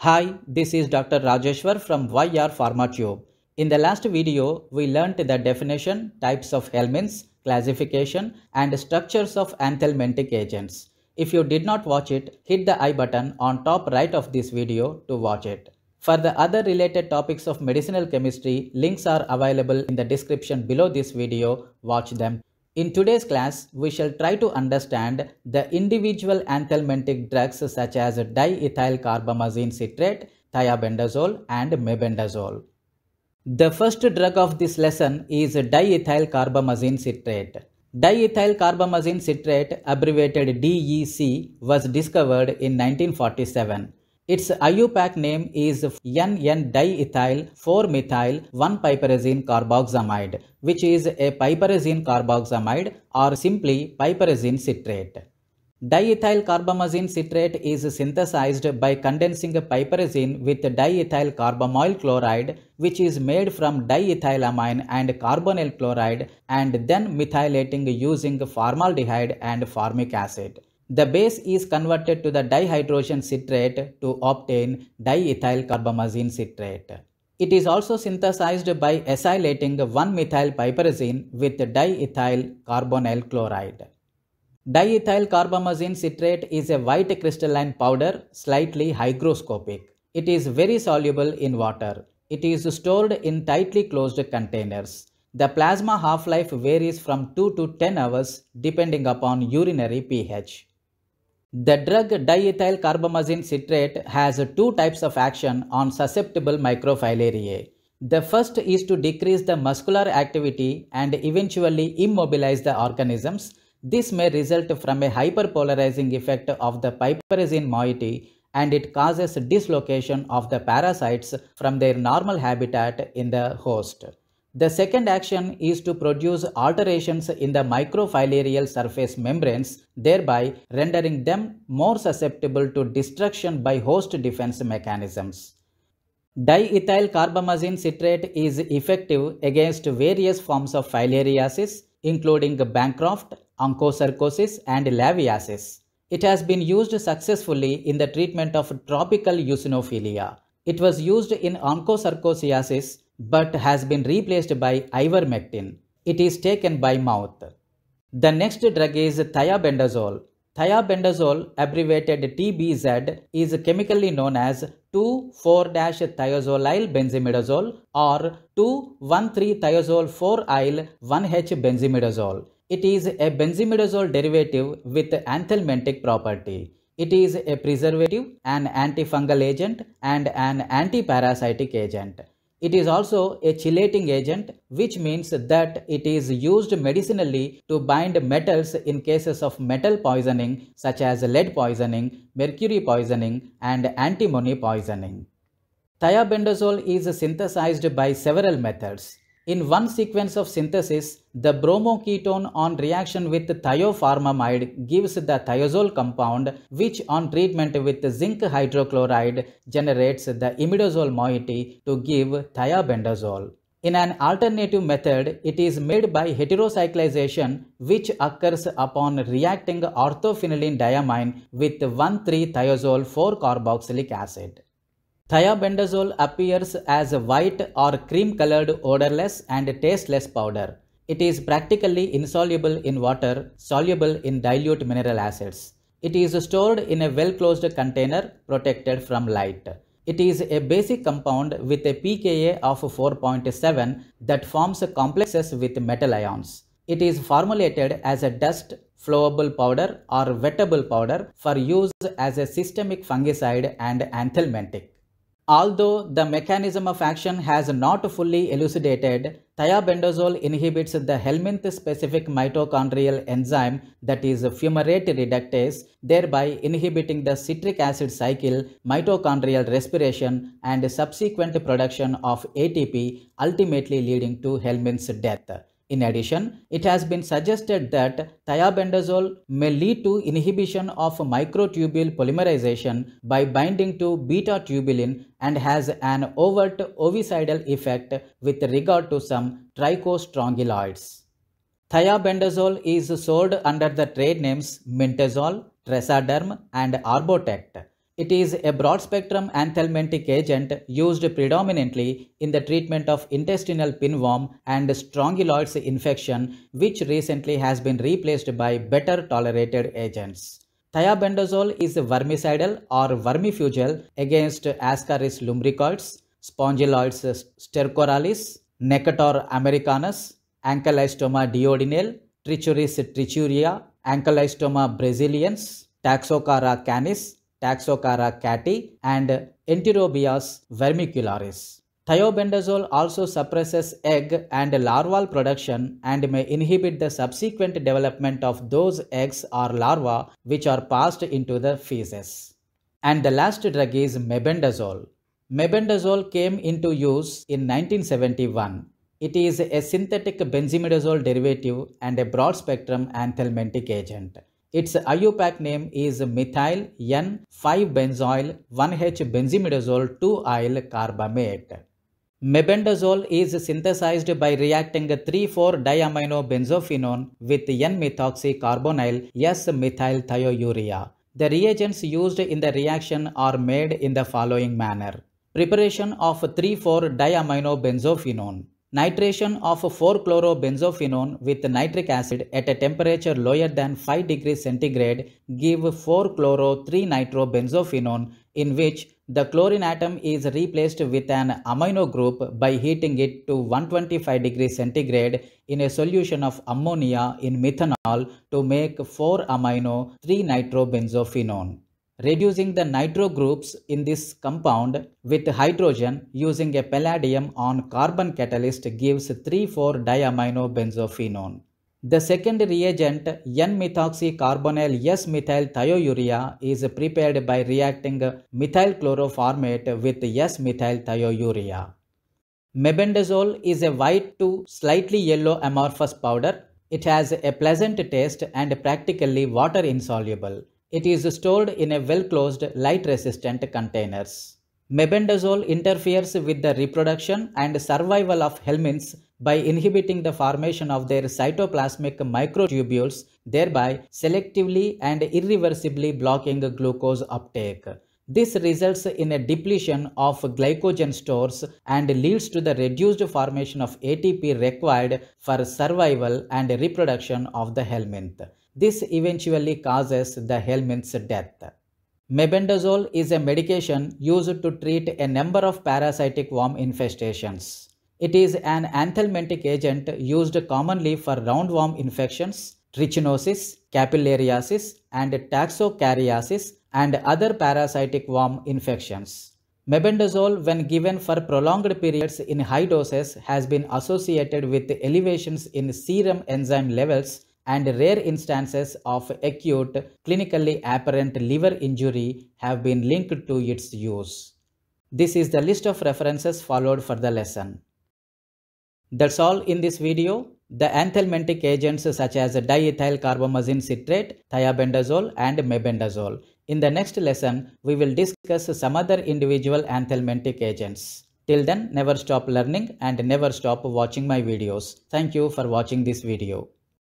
Hi, this is Dr. Rajeshwar from YR PharmaTube. In the last video, we learnt the definition, types of helminths, classification, and structures of anthelmintic agents. If you did not watch it, hit the I button on top right of this video to watch it. For the other related topics of medicinal chemistry, links are available in the description below this video. Watch them. In today's class, we shall try to understand the individual anthelmintic drugs such as diethyl carbamazine citrate, thiabendazole and mebendazole. The first drug of this lesson is diethyl carbamazine citrate. Diethyl carbamazine citrate, abbreviated DEC, was discovered in 1947. Its IUPAC name is NN-diethyl-4-methyl-1-piperazine carboxamide, which is a piperazine carboxamide or simply piperazine citrate. Diethyl carbamazine citrate is synthesized by condensing piperazine with diethyl carbamyl chloride, which is made from diethylamine and carbonyl chloride, and then methylating using formaldehyde and formic acid. The base is converted to the dihydrogen citrate to obtain diethyl carbamazine citrate. It is also synthesized by acylating 1-methyl piperazine with diethyl carbonyl chloride. Diethyl carbamazine citrate is a white crystalline powder, slightly hygroscopic. It is very soluble in water. It is stored in tightly closed containers. The plasma half-life varies from 2 to 10 hours depending upon urinary pH. The drug diethyl carbamazine citrate has two types of action on susceptible microfilariae. The first is to decrease the muscular activity and eventually immobilize the organisms. This may result from a hyperpolarizing effect of the piperazine moiety and it causes dislocation of the parasites from their normal habitat in the host. The second action is to produce alterations in the microfilarial surface membranes, thereby rendering them more susceptible to destruction by host defense mechanisms. Diethyl carbamazine citrate is effective against various forms of filariasis, including Bancroft, onchocercosis, and laviasis. It has been used successfully in the treatment of tropical eosinophilia. It was used in onchocercosiasis but has been replaced by ivermectin. It is taken by mouth. The next drug is thiabendazole. Thiabendazole, abbreviated TBZ, is chemically known as 2,4-thiazolyl benzimidazole or 2,1,3-thiazole-4-yl-1H benzimidazole. It is a benzimidazole derivative with anthelmintic property. It is a preservative, an antifungal agent, and an antiparasitic agent. It is also a chelating agent, which means that it is used medicinally to bind metals in cases of metal poisoning such as lead poisoning, mercury poisoning, and antimony poisoning. Thiabendazole is synthesized by several methods. In one sequence of synthesis, the bromoketone on reaction with thiopharmamide gives the thiazole compound which on treatment with zinc hydrochloride generates the imidazole moiety to give thiabendazole. In an alternative method, it is made by heterocyclization which occurs upon reacting orthophenylene diamine with 1,3-thiazole 4-carboxylic acid. Thiabendazole appears as a white or cream colored odorless and tasteless powder. It is practically insoluble in water, soluble in dilute mineral acids. It is stored in a well closed container protected from light. It is a basic compound with a pKa of 4.7 that forms complexes with metal ions. It is formulated as a dust, flowable powder or wettable powder for use as a systemic fungicide and anthelmintic. Although the mechanism of action has not fully elucidated, thiabendazole inhibits the helminth-specific mitochondrial enzyme that is fumarate reductase, thereby inhibiting the citric acid cycle, mitochondrial respiration, and subsequent production of ATP, ultimately leading to Helminth's death. In addition, it has been suggested that thiabendazole may lead to inhibition of microtubule polymerization by binding to beta tubulin and has an overt ovicidal effect with regard to some trichostrongyloids. Thiabendazole is sold under the trade names Mintazole, Tresaderm and Arbotect it is a broad spectrum anthelmintic agent used predominantly in the treatment of intestinal pinworm and strongyloids infection, which recently has been replaced by better tolerated agents. Thiabendazole is vermicidal or vermifugal against Ascaris lumbricoides, Spongyloids stercoralis, Necator americanus, Ankylostoma duodenale, Trichuris trichuria, Ankylostoma brasiliens, Taxocara canis, Taxocara cati, and Enterobius vermicularis. Thiobendazole also suppresses egg and larval production and may inhibit the subsequent development of those eggs or larvae which are passed into the feces. And the last drug is mebendazole. Mebendazole came into use in 1971. It is a synthetic benzimidazole derivative and a broad spectrum anthelmintic agent. Its IUPAC name is methyl N5-benzoyl 1H-benzimidazole 2-yl carbamate. Mebendazole is synthesized by reacting 3,4-diaminobenzophenone with N-methoxycarbonyl S-methylthiourea. The reagents used in the reaction are made in the following manner. Preparation of 3,4-diaminobenzophenone. Nitration of a 4-chlorobenzophenone with nitric acid at a temperature lower than 5 degrees centigrade give 4-chloro-3-nitrobenzophenone in which the chlorine atom is replaced with an amino group by heating it to 125 degrees centigrade in a solution of ammonia in methanol to make 4-amino-3-nitrobenzophenone reducing the nitro groups in this compound with hydrogen using a palladium on carbon catalyst gives 3,4-diaminobenzophenone. The second reagent N-methoxycarbonyl S-methylthiourea is prepared by reacting methylchloroformate with S-methylthiourea. Mebendazole is a white to slightly yellow amorphous powder. It has a pleasant taste and practically water insoluble. It is stored in a well-closed, light-resistant containers. Mebendazole interferes with the reproduction and survival of helminths by inhibiting the formation of their cytoplasmic microtubules, thereby selectively and irreversibly blocking glucose uptake. This results in a depletion of glycogen stores and leads to the reduced formation of ATP required for survival and reproduction of the helminth. This eventually causes the helminth's death. Mebendazole is a medication used to treat a number of parasitic worm infestations. It is an anthelmintic agent used commonly for roundworm infections, trichinosis, capillariasis, and taxocariasis and other parasitic worm infections. Mebendazole, when given for prolonged periods in high doses, has been associated with elevations in serum enzyme levels and rare instances of acute clinically apparent liver injury have been linked to its use. This is the list of references followed for the lesson. That's all in this video. The anthelmintic agents such as diethyl carbamazine citrate, thiabendazole and mebendazole. In the next lesson, we will discuss some other individual anthelmintic agents. Till then, never stop learning and never stop watching my videos. Thank you for watching this video.